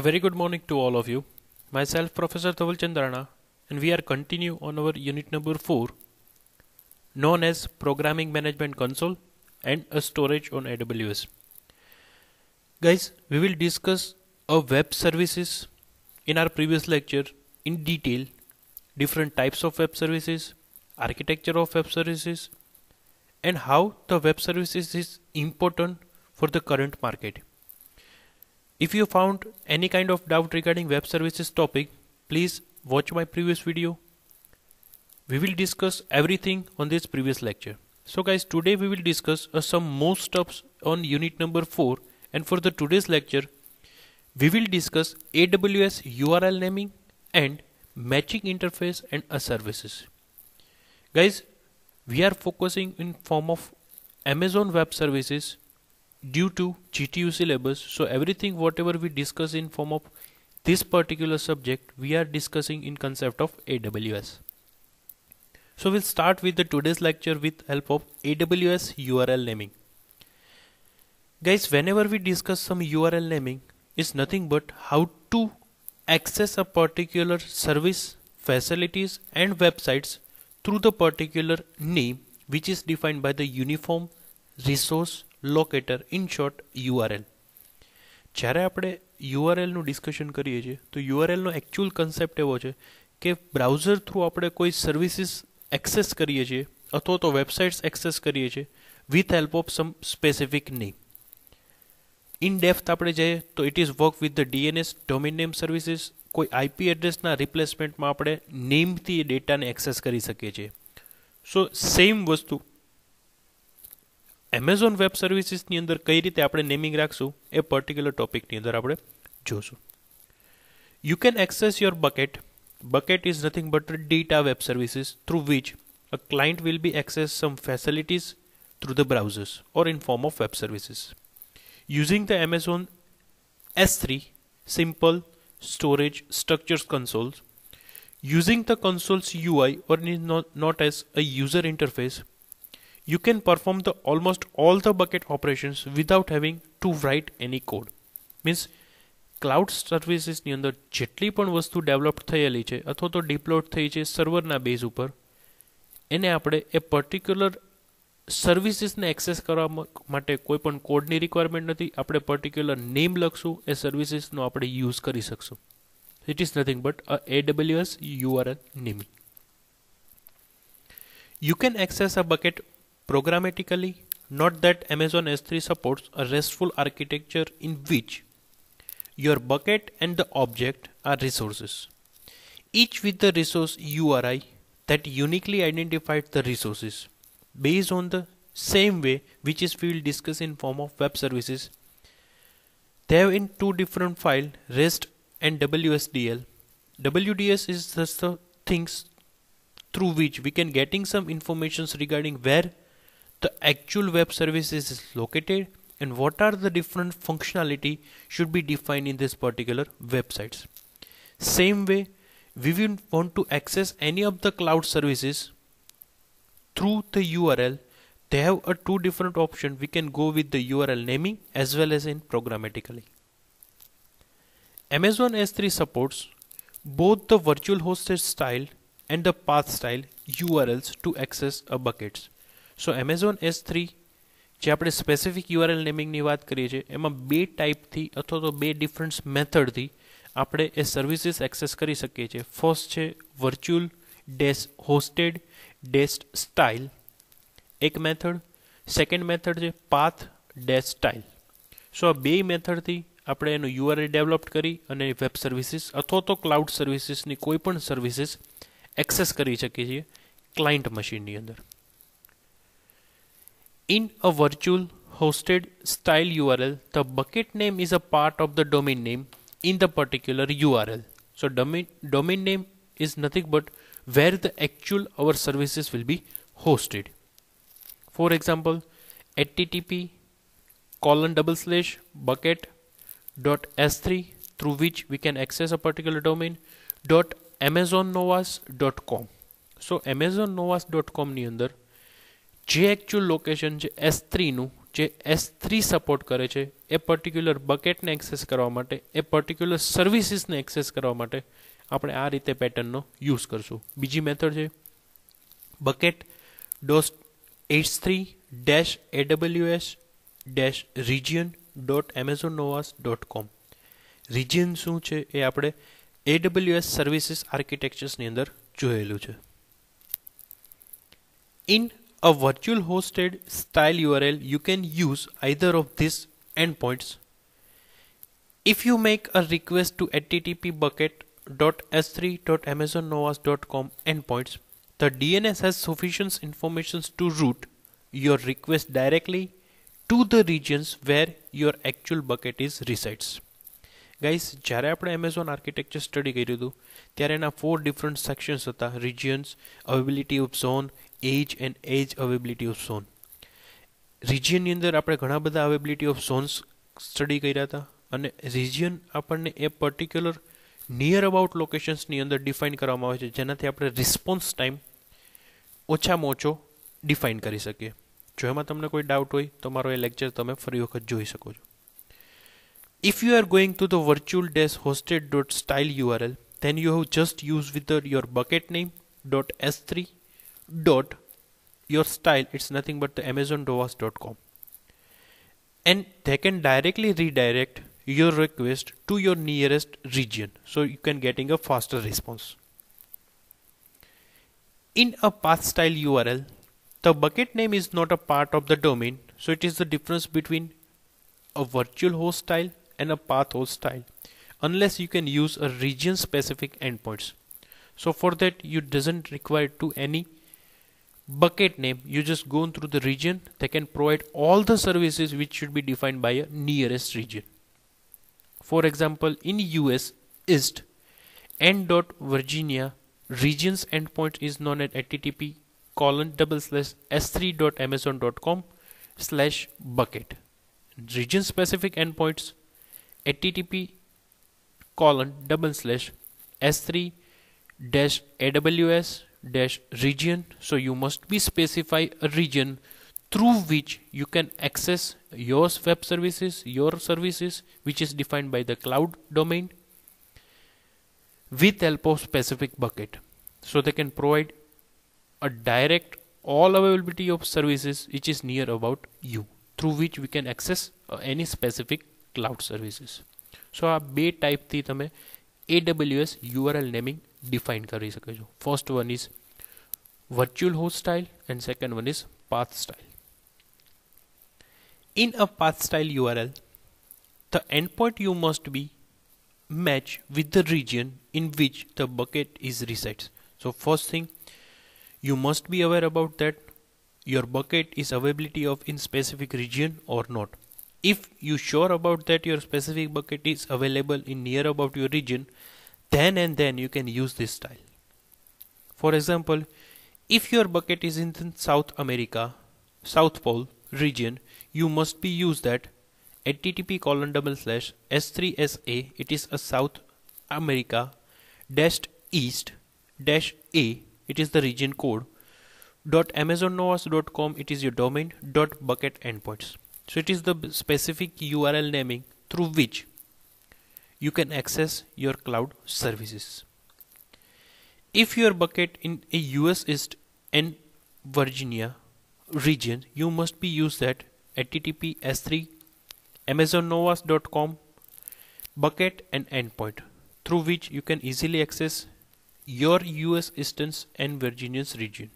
A very good morning to all of you. Myself, Professor Tawal Chandrana, and we are continue on our unit number 4, known as Programming Management Console and a storage on AWS. Guys, we will discuss a web services in our previous lecture in detail, different types of web services, architecture of web services, and how the web services is important for the current market. If you found any kind of doubt regarding web services topic, please watch my previous video. We will discuss everything on this previous lecture. So guys, today we will discuss uh, some more steps on unit number 4 and for the today's lecture, we will discuss AWS URL naming and matching interface and uh, services. Guys, we are focusing in form of Amazon Web Services due to GTU syllabus so everything whatever we discuss in form of this particular subject we are discussing in concept of AWS so we'll start with the today's lecture with help of AWS URL naming guys whenever we discuss some URL naming it's nothing but how to access a particular service facilities and websites through the particular name which is defined by the uniform resource locator in short URL જ્યારે આપણે યુઆરએલનું discussion કરીએ છીએ તો યુઆરએલનો actual concept એવો છે કે browser through આપણે કોઈ સર્વિસીસ એક્સેસ કરીએ છીએ અથવા તો વેબસાઇટ્સ એક્સેસ કરીએ છીએ with help of some specific name in depth આપણે જઈએ તો it is work with the DNS domain name services કોઈ આઈપી એડ્રેસના રિપ્લેસમેન્ટમાં આપણે નેમથી ડેટાને એક્સેસ કરી શકીએ છીએ સો સેમ વસ્તુ એમેઝોન વેબ સર્વિસીસની અંદર કઈ રીતે આપણે નેમિંગ રાખશું એ પર્ટિક્યુલર ટોપિકની અંદર આપણે જોશું you can access your bucket bucket is nothing but data web services through which a client will be access some facilities through the browsers or in form of web services using the Amazon S three simple storage structures consoles using the console's UI or not, not as a user interface you can perform the almost all the bucket operations without having to write any code means cloud સર્વિસીસની અંદર જેટલી પણ વસ્તુ develop થયેલી છે અથવા તો ડિપ્લોડ થઈ છે સર્વરના બેઝ ઉપર એને આપણે એ પર્ટિક્યુલર સર્વિસીસને એક્સેસ કરવા માટે કોઈ પણ કોડની રિક્વાયરમેન્ટ નથી આપણે પર્ટિક્યુલર નેમ લખશું એ સર્વિસીસનો આપણે યુઝ કરી શકશું it is nothing but a AWS URL નેમી you can access a bucket Programmatically, note that Amazon S3 supports a RESTful architecture in which your bucket and the object are resources, each with the resource URI that uniquely identifies the resources based on the same way which is we will discuss in form of web services. They have in two different file REST and WSDL. WDS is just the things through which we can getting some informations regarding where the actual web services is located and what are the different functionality should be defined in this particular websites. Same way, we will want to access any of the cloud services through the URL. They have a two different option. We can go with the URL naming as well as in programmatically. Amazon S3 supports both the virtual hosted style and the path style URLs to access a buckets. So Amazon S three જે આપણે specific URL નેમિંગની વાત કરીએ છીએ એમાં બે ટાઈપથી અથવા તો બે ડિફરન્સ મેથડથી આપણે એ સર્વિસીસ એક્સેસ કરી શકીએ છીએ ફર્સ્ટ છે વર્ચ્યુઅલ ડેશ હોસ્ટેડ ડેસ્ટ સ્ટાઇલ એક મેથડ સેકન્ડ મેથડ છે પાથ ડેશ સ્ટાઇલ સો આ બે મેથડથી આપણે એનું યુઆરએલ ડેવલપ કરી અને વેબ સર્વિસીસ અથવા તો ક્લાઉડ સર્વિસીસની કોઈ પણ સર્વિસીસ એક્સેસ કરી શકીએ છીએ ક્લાયન્ટ મશીનની અંદર In a virtual hosted style URL, the bucket name is a part of the domain name in the particular URL. So domain, domain name is nothing but where the actual our services will be hosted. For example, http colon double slash bucket dot s3 through which we can access a particular domain dot amazonnovas.com. So amazonnovas.com ni under. જે actual location છે S થ્રીનું જે S three support કરે છે એ particular બકેટને access કરવા માટે એ particular સર્વિસીસને access કરવા માટે આપણે આ રીતે પેટર્નનો યુઝ કરશું બીજી મેથડ છે bucket dot H three dash A W S dash region dot Amazon નોવાસ ડોટ કોમ રિજિયન શું છે એ આપણે એડબલ્યુએસ સર્વિસીસ આર્કિટેક્ચર્સની અંદર જોયેલું છે in a virtual hosted style URL you can use either of these endpoints. If you make a request to http bucket.s3.amazonnovas.com endpoints, the DNS has sufficient information to route your request directly to the regions where your actual bucket is resides. Guys જ્યારે આપણે Amazon architecture study કર્યું હતું ત્યારે એના four different sections હતા regions availability of zone edge and edge availability of zone રિજિયનની અંદર આપણે ઘણા બધા અવેબિલિટી ઓફ ઝોન્સ સ્ટડી કર્યા હતા અને રિજિયન આપણને એ પર્ટિક્યુલર નિયર અબાઉટ લોકેશન્સની અંદર ડિફાઇન કરવામાં આવે છે જેનાથી આપણે રિસ્પોન્સ ટાઈમ ઓછામાં ઓછો ડિફાઇન કરી શકીએ જો એમાં તમને કોઈ ડાઉટ હોય તો મારો એ લેક્ચર તમે ફરી વખત જોઈ શકો છો if you If you are going to the virtual dash hosted.style URL, then you have just use with your bucket name dot S three dot your style it's nothing but the amazondoas.com and they can directly redirect your request to your nearest region so you can getting a faster response in a path style url the bucket name is not a part of the domain so it is the difference between a virtual host style and a path host style unless you can use a region specific endpoints so for that you doesn't require to any bucket name you just go through the region they can provide all the services which should be defined by a nearest region for example in US east n dot Virginia regions endpoint is known at http colon double slash s 3 dot dot amazon com slash bucket region specific endpoints http colon double slash s3 dash aws dash region so you must be specify a region through which you can access your web services your services which is defined by the cloud domain with help of specific bucket so they can provide a direct all availability of services which is near about you through which we can access uh, any specific cloud services so આ બે ટાઈપથી તમે AWS URL naming. Define કરી શકો first one is virtual host style, and second one is path style. in a path style URL, the endpoint you must be match with the region in which the bucket is resides. So first thing you must be aware about that your bucket is availability of in specific region or not. If you sure about that your specific bucket is available in near about your region, then and then you can use this style. For example, if your bucket is in South America, South Pole region, you must be use that http colon double slash s3sa it is a South America dash east dash a it is the region code dot com. it is your domain dot bucket endpoints so it is the specific url naming through which you can access your cloud services. If your bucket in a US East and Virginia region, you must be used that HTTP S3, AmazonNovas.com bucket and endpoint through which you can easily access your US instance and Virginia's region.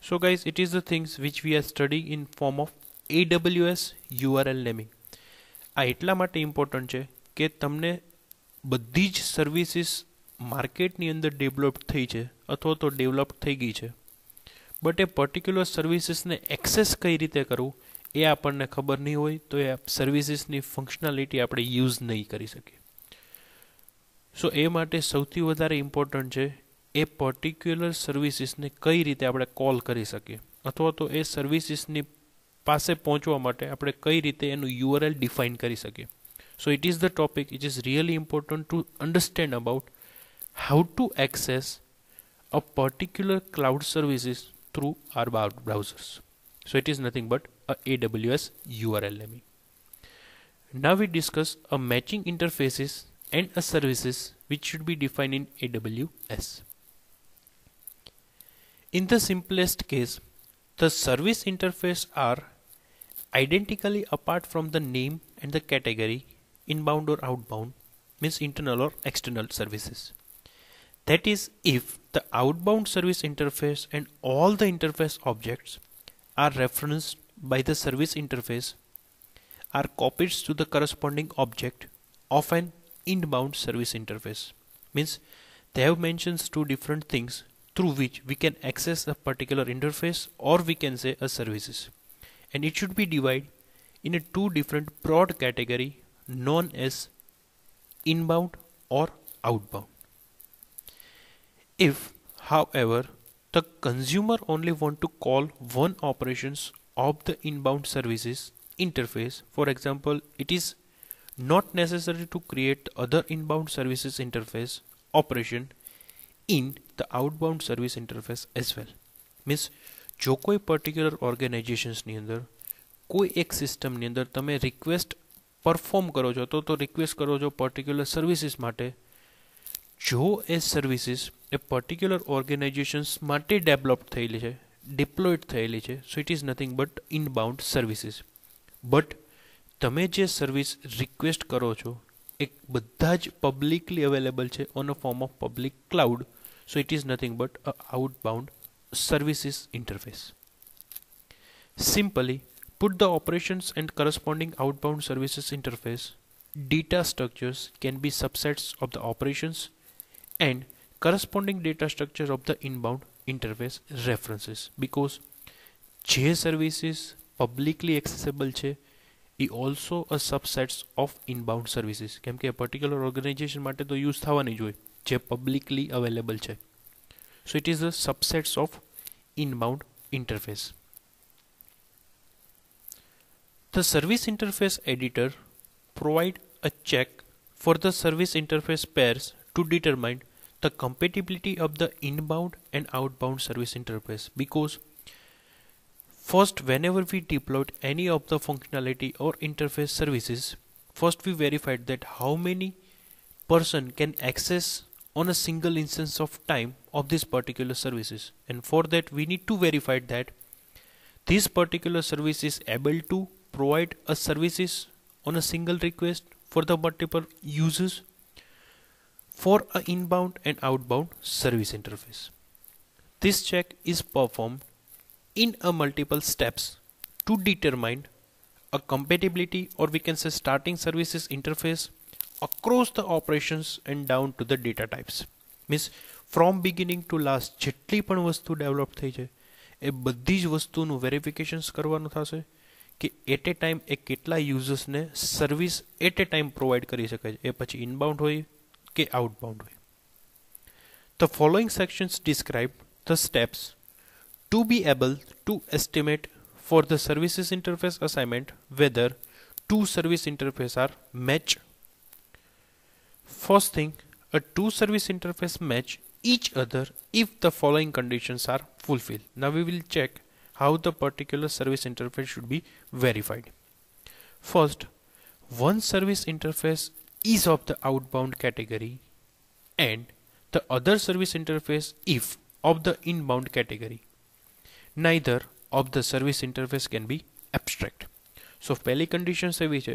So guys, it is the things which we are studying in form of AWS URL naming. આ એટલા માટે important છે કે તમને બધી જ services માર્કેટની અંદર ડેવલપ થઈ છે અથવા તો ડેવલપ થઈ ગઈ છે બટ એ પર્ટિક્યુલર સર્વિસીસને એક્સેસ કઈ રીતે કરવું એ આપણને ખબર નહીં હોય તો એ સર્વિસીસની ફંક્શનાલિટી આપણે યુઝ નહીં કરી શકીએ સો એ માટે સૌથી વધારે ઇમ્પોર્ટન્ટ છે એ પર્ટિક્યુલર સર્વિસીસને કઈ રીતે આપણે કોલ કરી શકીએ અથવા તો એ સર્વિસીસની પાસે પહોંચવા માટે આપણે કઈ રીતે એનું યુઆરએલ ડિફાઇન કરી શકીએ so it is the topic it is really important to understand about how to access a particular cloud services through our browsers so it is nothing but a aws url naming now we discuss a matching interfaces and a services which should be defined in aws in the simplest case the service interface are identically apart from the name and the category inbound or outbound means internal or external services. That is if the outbound service interface and all the interface objects are referenced by the service interface are copied to the corresponding object of an inbound service interface. Means they have mentioned two different things through which we can access a particular interface or we can say a services. And it should be divided in a two different broad category known as inbound or outbound. If, however, the consumer only want to call one operations of the inbound services interface, for example, it is not necessary to create other inbound services interface operation in the outbound service interface as well. Means જો કોઈ particular ઓર્ગેનાઇઝેશન્સની અંદર કોઈ એક સિસ્ટમની અંદર તમે request perform કરો છો તો તો રિક્વેસ્ટ કરો છો પર્ટિક્યુલર સર્વિસીસ માટે જો એ સર્વિસીસ એ પર્ટિક્યુલર ઓર્ગેનાઇઝેશન્સ માટે ડેવલપ થયેલી છે ડિપ્લોઇડ થયેલી છે so it is nothing but inbound services but તમે જે સર્વિસ રિક્વેસ્ટ કરો છો એ બધા જ પબ્લિકલી અવેલેબલ છે on a form of public cloud so it is nothing but a outbound services interface simply Put the operations and corresponding outbound services interface, data structures can be subsets of the operations and corresponding data structure of the inbound interface references because જે services publicly accessible છે એ also a subsets of inbound services કેમ કે particular organisation માટે તો use થવાની જ હોય જે પબ્લિકલી અવેલેબલ છે so it is a subsets of inbound interface the service interface editor provide a check for the service interface pairs to determine the compatibility of the inbound and outbound service interface because first whenever we deployed any of the functionality or interface services first we verified that how many person can access on a single instance of time of this particular services and for that we need to verify that this particular service is able to provide a services on a single request for the multiple users for a inbound and outbound service interface. This check is performed in a multiple steps to determine a compatibility or we can say starting services interface across the operations and down to the data types means from beginning to last જેટલી પણ વસ્તુ develop થઈ છે એ બધી જ વસ્તુનું વેરિફિકેશન્સ કરવાનું થશે कि एट ए टाइम एक कितना यूजर्स ने service at a time provide करी सके है ए પછી ઇનબાઉન્ડ હોય કે આઉટબાઉન્ડ હોય the following sections describe the steps to be able to estimate for the services interface assignment whether two service interface are match first thing a two service interface match each other if the following conditions are fulfil ના we will check how the particular service interface should be verified. First, one service interface is of the outbound category and the other service interface if of the inbound category. Neither of the service interface can be abstract. So, પહેલી condition એવી છે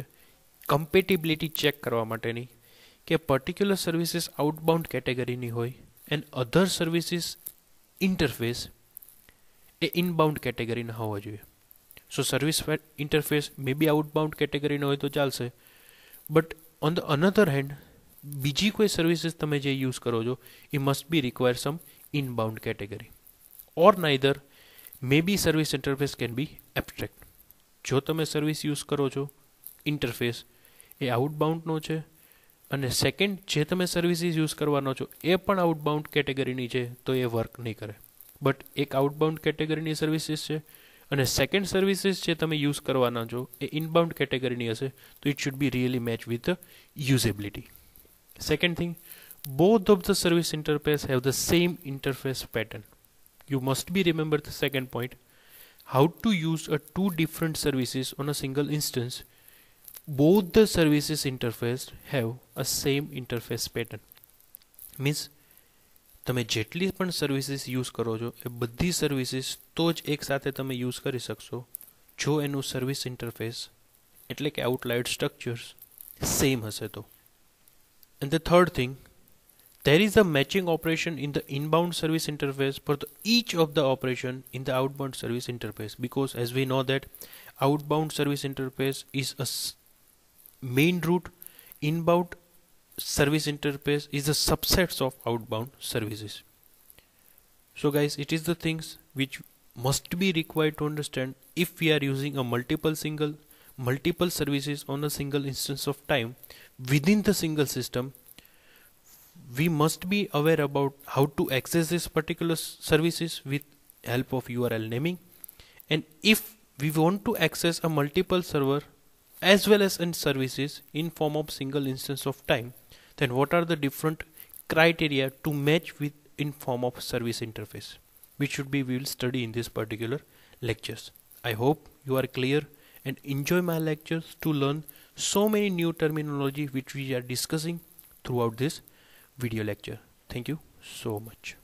કમ્પેટિબિલિટી check કરવા માટેની particular services outbound category કેટેગરીની and other other services interface. એ inbound category નો હોવો જોઈએ so service interface may be outbound category નો હોય તો ચાલશે but on the another hand બીજી કોઈ સર્વિસીસ તમે જે યુઝ કરો છો ઈ must be requre some inbound category or neither may be service interface can be abstract જો તમે સર્વિસ યુઝ કરો છો ઇન્ટરફેસ એ આઉટબાઉન્ડ નો છે અને સેકન્ડ જે તમે સર્વિસીસ યુઝ કરવાનો છો એ પણ આઉટબાઉન્ડ કેટેગરી ની છે તો એ વર્ક નહીં કરે બટ એક આઉટબાઉન્ડ કેટેગરીની સર્વિસીસ છે અને સેકન્ડ સર્વિસીસ જે તમે યુઝ કરવાના છો એ ઇનબાઉન્ડ કેટેગરીની હશે તો it should be really match with usability second thing both of the service interface have the same interface pattern you must be remember the second point how to use a two different services on a single instance both the services interface have a same interface pattern means તમે જેટલી પણ services use કરો છો એ બધી services તો જ એકસાથે તમે યુઝ કરી શકશો જો એનું સર્વિસ ઇન્ટરફેસ એટલે કે આઉટલાઇટ સ્ટ્રક્ચર્સ સેમ હશે તો and the third thing there is a matching operation in the inbound service interface for the, each of the operation in the outbound service interface because as we know that outbound service interface is a main route inbound service interface is the subsets of outbound services so guys it is the things which must be required to understand if we are using a multiple single multiple services on a single instance of time within the single system we must be aware about how to access these particular services with help of URL naming and if we want to access a multiple server as well as in services in form of single instance of time then what are the different criteria to match with in form of service interface which should be we will study in this particular lectures i hope you are clear and enjoy my lectures to learn so many new terminology which we are discussing throughout this video lecture thank you so much